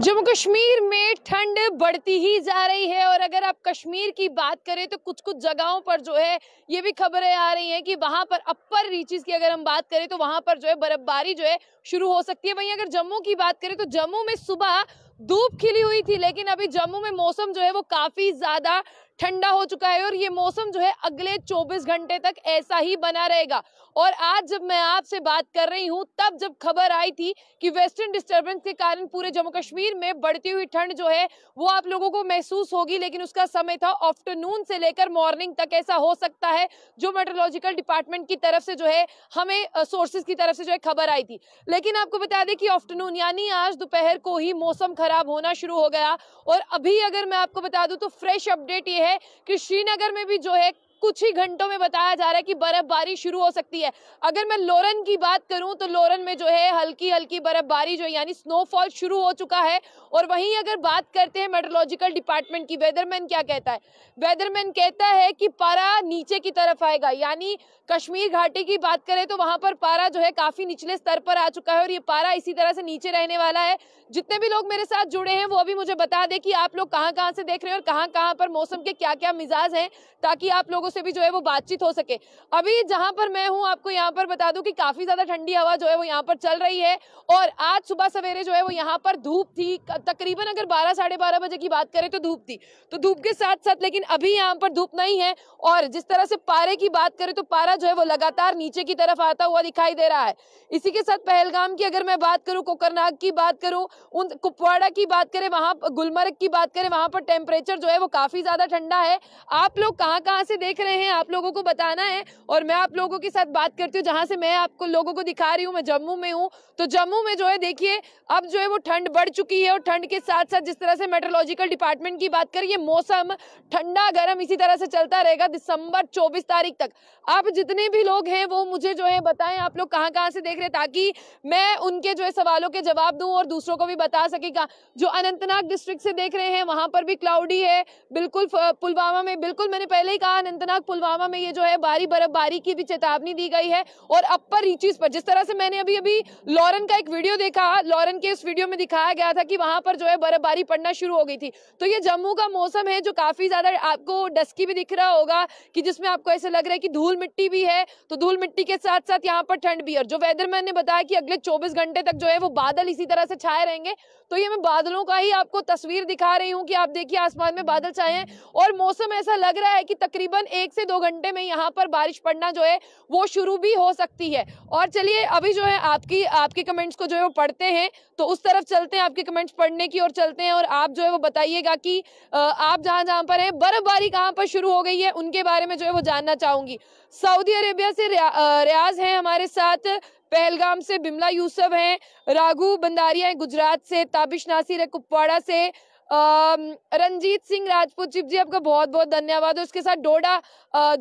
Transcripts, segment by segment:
जम्मू कश्मीर में ठंड बढ़ती ही जा रही है और अगर आप कश्मीर की बात करें तो कुछ कुछ जगहों पर जो है ये भी खबरें आ रही हैं कि वहां पर अपर रीचेज की अगर हम बात करें तो वहां पर जो है बर्फबारी जो है शुरू हो सकती है वहीं अगर जम्मू की बात करें तो जम्मू में सुबह धूप खिली हुई थी लेकिन अभी जम्मू में मौसम जो है वो काफ़ी ज़्यादा ठंडा हो चुका है और ये मौसम जो है अगले 24 घंटे तक ऐसा ही बना रहेगा और आज जब मैं आपसे बात कर रही हूँ तब जब खबर आई थी कि वेस्टर्न डिस्टर्बेंस के कारण पूरे जम्मू कश्मीर में बढ़ती हुई ठंड जो है वो आप लोगों को महसूस होगी लेकिन उसका समय था आफ्टरनून से लेकर मॉर्निंग तक ऐसा हो सकता है जो मेट्रोलॉजिकल डिपार्टमेंट की तरफ से जो है हमें सोर्सेज की तरफ से जो है खबर आई थी लेकिन आपको बता दें कि आफ्टरनून यानी आज दोपहर को ही मौसम खराब होना शुरू हो गया और अभी अगर मैं आपको बता दूँ तो फ्रेश अपडेट ये है कि श्रीनगर में भी जो है कुछ ही घंटों में बताया जा रहा है कि बर्फबारी शुरू हो सकती है अगर मैं लोरन की बात करूं तो लोरन में जो है हल्की हल्की बर्फबारी जो यानी स्नोफॉल शुरू हो चुका है और वहीं अगर बात करते हैं मेट्रोलॉजिकल डिपार्टमेंट की वेदरमैन क्या कहता है वेदरमैन कहता है कि पारा नीचे की तरफ आएगा यानी कश्मीर घाटी की बात करें तो वहां पर पारा जो है काफी निचले स्तर पर आ चुका है और ये पारा इसी तरह से नीचे रहने वाला है जितने भी लोग मेरे साथ जुड़े हैं वो अभी मुझे बता दे कि आप लोग कहाँ कहाँ से देख रहे हैं और कहाँ कहाँ पर मौसम के क्या क्या मिजाज हैं ताकि आप लोगों से भी जो है वो बातचीत हो सके अभी जहां पर मैं हूँ आपको यहाँ पर बता दूं कि काफी ज्यादा ठंडी हवा जो है वो यहाँ पर चल रही है और आज सुबह सवेरे जो है वो यहाँ पर धूप थी तकरीबन अगर बारह साढ़े बारह बजे की बात करें तो धूप थी तो धूप के साथ साथ लेकिन अभी यहाँ पर धूप नहीं है और जिस तरह से पारे की बात करें तो पारा जो है वो लगातार नीचे की तरफ आता हुआ दिखाई दे रहा है इसी के साथ पहलगाम की अगर मैं बात करूँ कोकरनाग की बात करूँ उन कुपवाड़ा की बात करें वहां गुलमर्ग की बात करें वहां पर टेम्परेचर जो है वो काफी ज्यादा ठंडा है आप लोग कहां कहां से देख रहे हैं आप लोगों को बताना है और मैं आप लोगों के साथ बात करती हूँ जहाँ से मैं आपको लोगों को दिखा रही हूँ मैं जम्मू में हूँ तो जम्मू में जो है देखिए अब जो है वो ठंड बढ़ चुकी है और ठंड के साथ साथ जिस तरह से मेट्रोलॉजिकल डिपार्टमेंट की बात करिए मौसम ठंडा गर्म इसी तरह से चलता रहेगा दिसंबर चौबीस तारीख तक आप जितने भी लोग हैं वो मुझे जो है बताएं आप लोग कहाँ कहाँ से देख रहे ताकि मैं उनके जो है सवालों के जवाब दूँ और दूसरों को भी बता सकेगा हाँ, जो अनंतनाग डिस्ट्रिक्ट से देख रहे हैं वहां पर भी क्लाउडी है बिल्कुल पुलवामा में बिल्कुल मैंने पहले ही कहा अनंत खतरनाक पुलवामा में ये जो है भारी बर्फबारी की भी चेतावनी दी गई है और अपर रीचीज पर जिस तरह से मैंने अभी अभी लॉरन का एक वीडियो देखा लॉरन के इस वीडियो में दिखाया गया था कि वहां पर जो है बर्फबारी पड़ना शुरू हो गई थी तो ये जम्मू का मौसम है जो काफी ज्यादा आपको डस्की भी दिख रहा होगा कि जिसमें आपको ऐसे लग रहा है कि धूल मिट्टी भी है तो धूल मिट्टी के साथ साथ यहाँ पर ठंड भी है जो वेदरमैन ने बताया कि अगले चौबीस घंटे तक जो है वो बादल इसी तरह से छाए रहेंगे तो ये मैं बादलों का ही आपको तस्वीर दिखा रही हूँ कि आप देखिए आसमान में बादल छाए हैं और मौसम ऐसा लग रहा है कि तकरीबन एक से दो घंटे में यहाँ पर बारिश पड़ना जो है वो शुरू भी हो सकती है और चलिए अभी जो है आपकी आपके कमेंट्स को जो है वो पढ़ते हैं तो उस तरफ चलते हैं आपके कमेंट्स पढ़ने की ओर चलते हैं और आप जो है वो बताइएगा कि आप जहाँ जहाँ पर हैं बर्फबारी कहाँ पर शुरू हो गई है उनके बारे में जो है वो जानना चाहूँगी सऊदी अरेबिया से रियाज है हमारे साथ पहलगाम से बिमला यूसुफ हैं राघु बंदारिया है गुजरात से ताबिश नासिर है कुपवाड़ा से रंजीत सिंह राजपूत चिप जी आपका बहुत बहुत धन्यवाद उसके साथ डोडा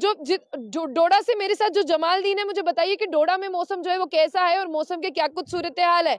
जो, डोडा से मेरे साथ जो जमाल दीन है मुझे बताइए कि डोडा में मौसम जो है वो कैसा है और मौसम के क्या कुछ सूरत हाल है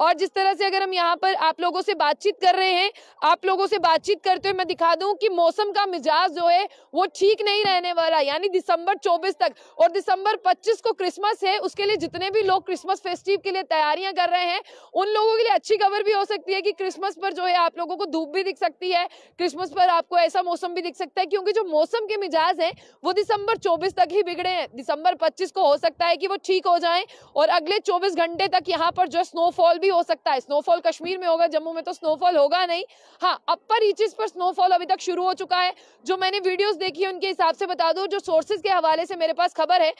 और जिस तरह से अगर हम यहाँ पर आप लोगों से बातचीत कर रहे हैं आप लोगों से बातचीत करते हुए मैं दिखा दूं कि मौसम का मिजाज जो है वो ठीक नहीं रहने वाला यानी दिसंबर 24 तक और दिसंबर 25 को क्रिसमस है उसके लिए जितने भी लोग क्रिसमस फेस्टिव के लिए तैयारियां कर रहे हैं उन लोगों के लिए अच्छी खबर भी हो सकती है कि क्रिसमस पर जो है आप लोगों को धूप भी दिख सकती है क्रिसमस पर आपको ऐसा मौसम भी दिख सकता है क्योंकि जो मौसम के मिजाज है वो दिसंबर चौबीस तक ही बिगड़े हैं दिसंबर पच्चीस को हो सकता है कि वो ठीक हो जाए और अगले चौबीस घंटे तक यहाँ पर जो स्नोफॉल भी हो सकता है स्नोफॉल कश्मीर में होगा जम्मू में तो स्नोफॉल होगा नहीं हाँ अपर रीचेस पर स्नोफॉल अभी तक शुरू हो चुका है जो मैंने वीडियोस देखी है उनके हिसाब से बता दो जो सोर्सेज के हवाले से मेरे पास खबर है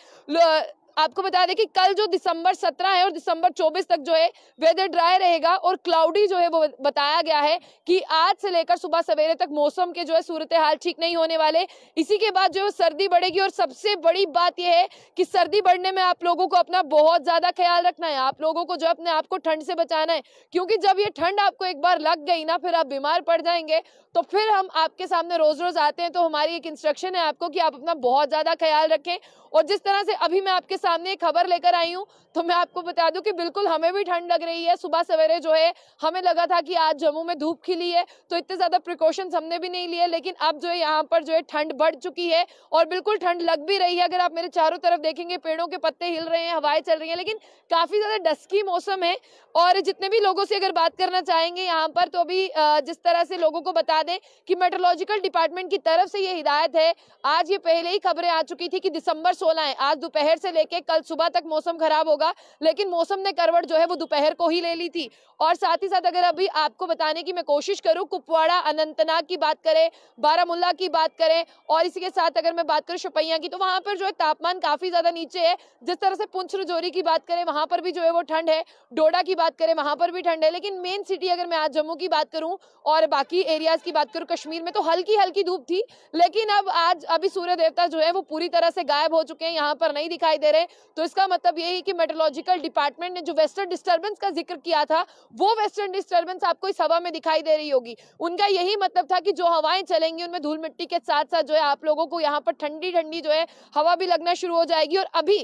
आपको बता दें कि कल जो दिसंबर 17 है और दिसंबर 24 तक जो है वेदर ड्राई रहेगा और क्लाउडी जो है वो बताया गया है कि आज से लेकर सुबह सवेरे तक मौसम के जो है सूरत हाल ठीक नहीं होने वाले इसी के बाद जो है सर्दी बढ़ेगी और सबसे बड़ी बात यह है कि सर्दी बढ़ने में आप लोगों को अपना बहुत ज्यादा ख्याल रखना है आप लोगों को जो अपने आप को ठंड से बचाना है क्योंकि जब ये ठंड आपको एक बार लग गई ना फिर आप बीमार पड़ जाएंगे तो फिर हम आपके सामने रोज रोज आते हैं तो हमारी एक इंस्ट्रक्शन है आपको कि आप अपना बहुत ज्यादा ख्याल रखें और जिस तरह से अभी मैं आपके सामने खबर लेकर आई हूँ तो मैं आपको बता दूं कि बिल्कुल हमें भी ठंड लग रही है सुबह सवेरे जो है हमें लगा था कि आज जम्मू में धूप खिली है तो इतने ज़्यादा प्रिकॉशन हमने भी नहीं लिए लेकिन अब जो है यहाँ पर जो है ठंड बढ़ चुकी है और बिल्कुल ठंड लग भी रही है अगर आप मेरे चारों तरफ देखेंगे पेड़ों के पत्ते हिल रहे हैं हवाएं चल रही है लेकिन काफ़ी ज़्यादा डस्की मौसम है और जितने भी लोगों से अगर बात करना चाहेंगे यहाँ पर तो अभी जिस तरह से लोगों को बता दें कि मेट्रोलॉजिकल डिपार्टमेंट की तरफ से ये हिदायत है आज ये पहले ही खबरें आ चुकी थी कि दिसंबर सोलह है आज दोपहर से लेकर करके कल सुबह तक मौसम खराब होगा लेकिन मौसम ने करवट जो है वो दोपहर को ही ले ली थी और साथ ही साथ अगर अभी आपको बताने की मैं कोशिश करूँ कुपवाड़ा अनंतनाग की बात करें बारामूला की बात करें और इसी के साथ अगर मैं बात करूँ शपैया की तो वहाँ पर जो है तापमान काफी ज्यादा नीचे है जिस तरह से पुंछ रजौरी की बात करें वहाँ पर भी जो है वो ठंड है डोडा की बात करें वहाँ पर भी ठंड है लेकिन मेन सिटी अगर मैं आज जम्मू की बात करूँ और बाकी एरियाज की बात करूँ कश्मीर में तो हल्की हल्की धूप थी लेकिन अब आज अभी सूर्य देवता जो है वो पूरी तरह से गायब हो चुके हैं यहाँ पर नहीं दिखाई दे रहे है तो इसका मतलब यही है कि मेट्रोलॉजिकल डिपार्टमेंट ने जो वेस्टर्न डिस्टर्बेंस का जिक्र किया था वो वेस्टर्न डिस्टर्बेंस आपको इस हवा में दिखाई दे रही होगी उनका यही मतलब था कि जो हवाएं चलेंगी उनमें धूल मिट्टी के साथ साथ जो है आप लोगों को यहाँ पर ठंडी ठंडी जो है हवा भी लगना शुरू हो जाएगी और अभी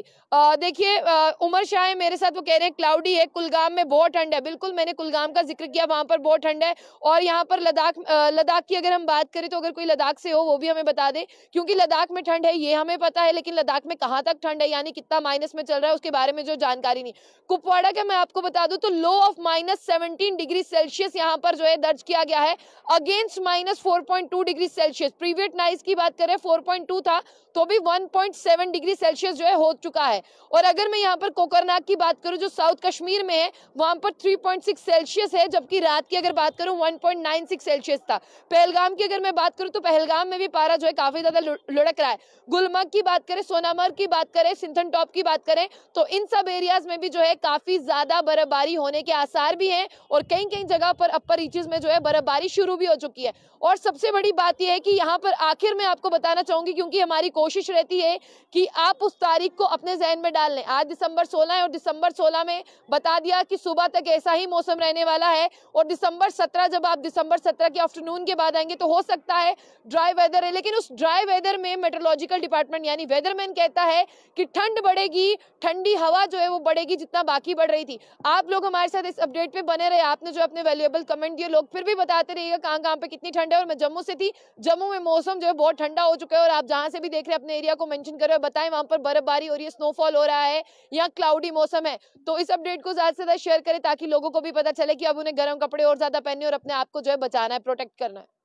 देखिए उमर शाह है मेरे साथ वो कह रहे हैं क्लाउडी है कुलगाम में बहुत ठंड है बिल्कुल मैंने कुलगाम का जिक्र किया वहां पर बहुत ठंड है और यहाँ पर लद्दाख लद्दाख की अगर हम बात करें तो अगर कोई लद्दाख से हो वो भी हमें बता दे क्योंकि लद्दाख में ठंड है ये हमें पता है लेकिन लद्दाख में कहाँ तक ठंड है यानी कितना माइनस में चल रहा है उसके बारे में जो जानकारी नहीं कुपवाड़ा का मैं आपको बता दूं तो low of minus seventeen degree Celsius यहाँ पर जो है दर्ज किया गया है against minus four point two degree Celsius previous night's की बात करें फोर पॉइंट टू था तो भी one point seven degree Celsius जो है हो चुका है और अगर मैं यहाँ पर कोकरनाग की बात करूँ जो साउथ कश्मीर में है वहां पर थ्री पॉइंट सिक्स सेल्सियस है जबकि रात की अगर बात करूँ one point nine six Celsius था पहलगाम की अगर मैं बात करूँ तो पहलगाम में भी पारा जो है काफी ज्यादा लुढ़क रहा है गुलमर्ग की बात करें सोनामर्ग की बात करें सिंथन टॉप की बात करें तो इन सब एरियाज में भी जो है काफी ज्यादा बर्फबारी होने के आसार भी हैं और कई कई जगह पर अपर रीचेज में जो है बर्फबारी शुरू भी हो चुकी है और सबसे बड़ी बात यह है कि यहाँ पर आखिर में आपको बताना चाहूंगी क्योंकि हमारी कोशिश रहती है कि आप उस तारीख को अपने जहन में डाल लें आज दिसंबर सोलह है और दिसंबर सोलह में बता दिया कि सुबह तक ऐसा ही मौसम रहने वाला है और दिसंबर सत्रह जब आप दिसंबर सत्रह के आफ्टरनून के बाद आएंगे तो हो सकता है ड्राई वेदर है लेकिन उस ड्राई वेदर में मेट्रोलॉजिकल डिपार्टमेंट यानी वेदरमैन कहता है कि ठंड बढ़ेगी ठंडी हवा जो है वो बढ़ेगी जितना बाकी बढ़ रही थी आप लोग हमारे साथ इस अपडेट पे बने रहे आपने जो अपने वैल्यूएबल कमेंट दिए लोग फिर भी बताते रहिएगा कहाँ कहाँ पे कितनी ठंड है और मैं जम्मू से थी जम्मू में मौसम जो है बहुत ठंडा हो चुका है और आप जहाँ से भी देख रहे हैं अपने एरिया को मैंशन कर रहे हो बताएं वहाँ पर बर्फबारी हो रही है स्नोफॉल हो रहा है यहाँ क्लाउडी मौसम है तो इस अपडेट को ज्यादा से ज्यादा शेयर करें ताकि लोगों को भी पता चले कि अब उन्हें गर्म कपड़े और ज्यादा पहनने और अपने आप को जो है बचाना है प्रोटेक्ट करना है